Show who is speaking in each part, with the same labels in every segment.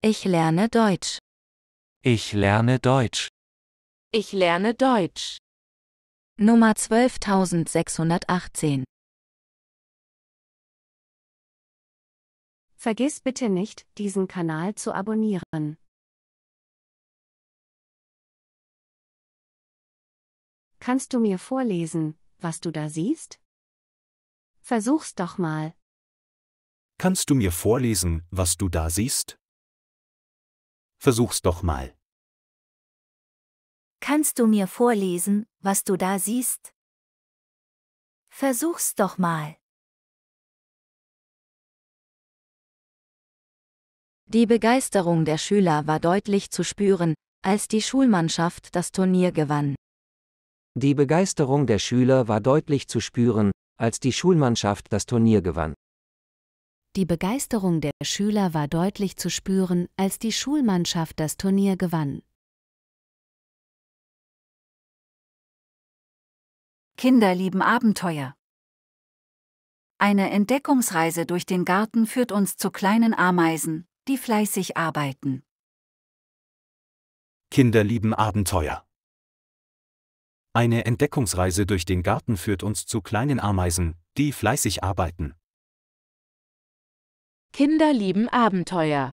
Speaker 1: Ich lerne Deutsch.
Speaker 2: Ich lerne Deutsch.
Speaker 1: Ich lerne Deutsch. Nummer 12618. Vergiss bitte nicht, diesen Kanal zu abonnieren. Kannst du mir vorlesen, was du da siehst? Versuch's doch mal.
Speaker 3: Kannst du mir vorlesen, was du da siehst? Versuch's doch mal.
Speaker 1: Kannst du mir vorlesen, was du da siehst? Versuch's doch mal. Die Begeisterung der Schüler war deutlich zu spüren, als die Schulmannschaft das Turnier gewann.
Speaker 2: Die Begeisterung der Schüler war deutlich zu spüren, als die Schulmannschaft das Turnier gewann.
Speaker 1: Die Begeisterung der Schüler war deutlich zu spüren, als die Schulmannschaft das Turnier gewann. Kinder lieben Abenteuer. Eine Entdeckungsreise durch den Garten führt uns zu kleinen Ameisen, die fleißig arbeiten.
Speaker 3: Kinder lieben Abenteuer. Eine Entdeckungsreise durch den Garten führt uns zu kleinen Ameisen, die fleißig arbeiten.
Speaker 1: Kinder lieben Abenteuer.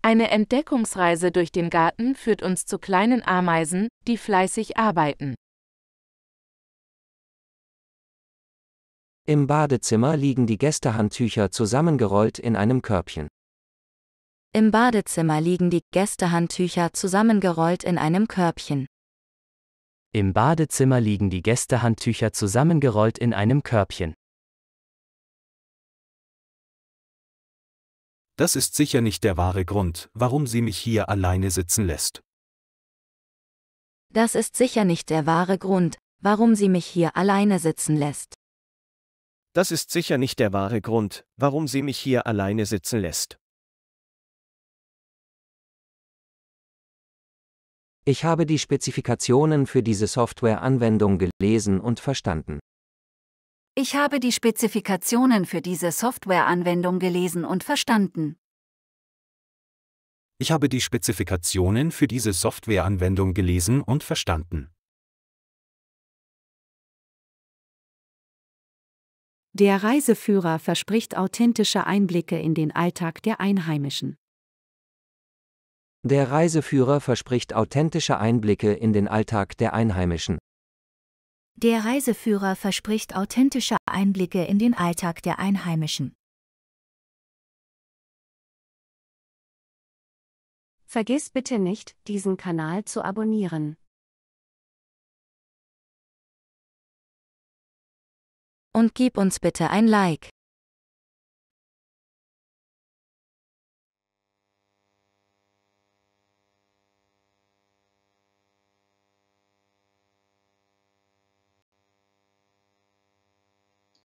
Speaker 1: Eine Entdeckungsreise durch den Garten führt uns zu kleinen Ameisen, die fleißig arbeiten.
Speaker 2: Im Badezimmer liegen die Gästehandtücher zusammengerollt in einem Körbchen.
Speaker 1: Im Badezimmer liegen die Gästehandtücher zusammengerollt in einem Körbchen.
Speaker 2: Im Badezimmer liegen die Gästehandtücher zusammengerollt in einem Körbchen.
Speaker 3: das ist sicher nicht der wahre Grund, warum sie mich hier alleine sitzen lässt.
Speaker 1: Das ist sicher nicht der wahre Grund, warum sie mich hier alleine sitzen lässt.
Speaker 3: Das ist sicher nicht der wahre Grund,
Speaker 2: warum sie mich hier alleine sitzen lässt. Ich habe die Spezifikationen für diese Softwareanwendung gelesen und verstanden.
Speaker 1: Ich habe die Spezifikationen für diese Softwareanwendung gelesen und verstanden.
Speaker 2: Ich habe die
Speaker 3: Spezifikationen für diese Softwareanwendung gelesen und verstanden.
Speaker 1: Der Reiseführer verspricht authentische Einblicke in den Alltag der Einheimischen.
Speaker 2: Der Reiseführer verspricht authentische Einblicke in den Alltag der Einheimischen.
Speaker 1: Der Reiseführer verspricht authentische Einblicke in den Alltag der Einheimischen. Vergiss bitte nicht, diesen Kanal zu abonnieren. Und gib uns bitte ein Like.